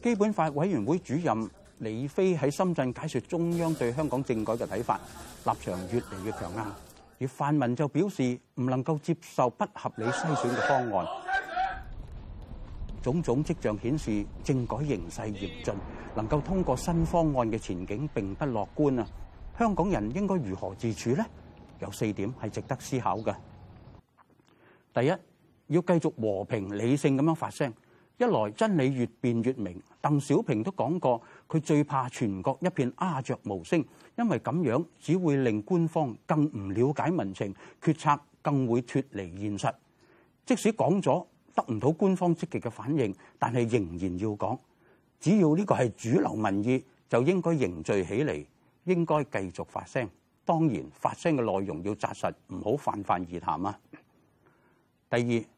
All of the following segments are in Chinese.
基本法委员会主任李飞喺深圳解说中央对香港政改嘅睇法，立场越嚟越强硬。而泛民就表示唔能够接受不合理筛选嘅方案。种种迹象显示政改形势严峻，能够通过新方案嘅前景并不乐观啊！香港人应该如何自处咧？有四点系值得思考嘅。第一，要继续和平理性咁样发声。一來真理越變越明，鄧小平都講過，佢最怕全國一片阿雀無聲，因為咁樣只會令官方更唔了解民情，決策更會脱離現實。即使講咗得唔到官方積極嘅反應，但係仍然要講，只要呢個係主流民意，就應該凝聚起嚟，應該繼續發聲。當然發聲嘅內容要扎實，唔好泛泛而談啊。第二。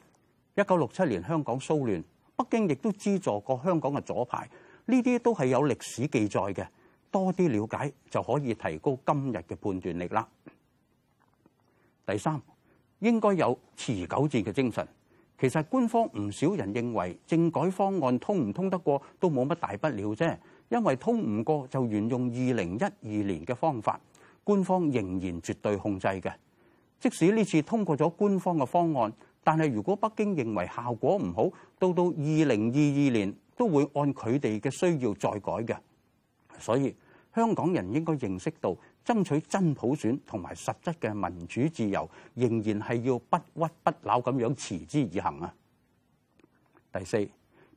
一九六七年香港騷亂，北京亦都資助過香港嘅左派，呢啲都係有歷史記載嘅。多啲了解就可以提高今日嘅判斷力啦。第三，應該有持久戰嘅精神。其實官方唔少人認為政改方案通唔通得過都冇乜大不了啫，因為通唔過就沿用二零一二年嘅方法，官方仍然絕對控制嘅。即使呢次通過咗官方嘅方案。但係如果北京認為效果唔好，到到二零二二年都會按佢哋嘅需要再改嘅，所以香港人應該認識到，爭取真普選同埋實質嘅民主自由，仍然係要不屈不撓咁樣持之以恒啊！第四，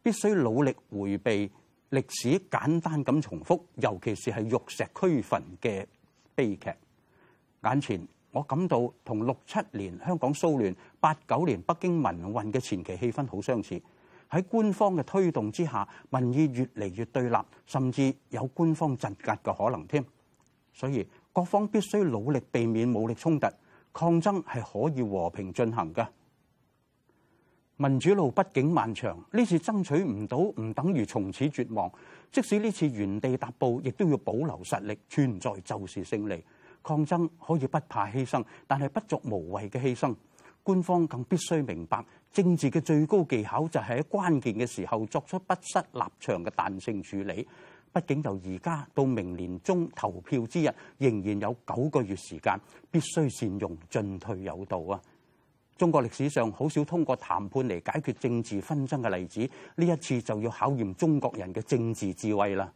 必須努力迴避歷史簡單咁重複，尤其是係玉石俱焚嘅悲劇，眼前。我感到同六七年香港蘇聯、八九年北京民运嘅前期气氛好相似，喺官方嘅推动之下，民意越嚟越对立，甚至有官方镇压嘅可能添。所以各方必须努力避免武力冲突，抗争系可以和平进行嘅。民主路畢竟漫长，呢次争取唔到唔等于从此绝望。即使呢次原地踏步，亦都要保留实力，存在就是胜利。抗爭可以不怕犧牲，但係不作無謂嘅犧牲。官方更必須明白，政治嘅最高技巧就係喺關鍵嘅時候作出不失立場嘅彈性處理。畢竟由而家到明年中投票之日，仍然有九個月時間，必須善用進退有道啊！中國歷史上好少通過談判嚟解決政治紛爭嘅例子，呢一次就要考驗中國人嘅政治智慧啦。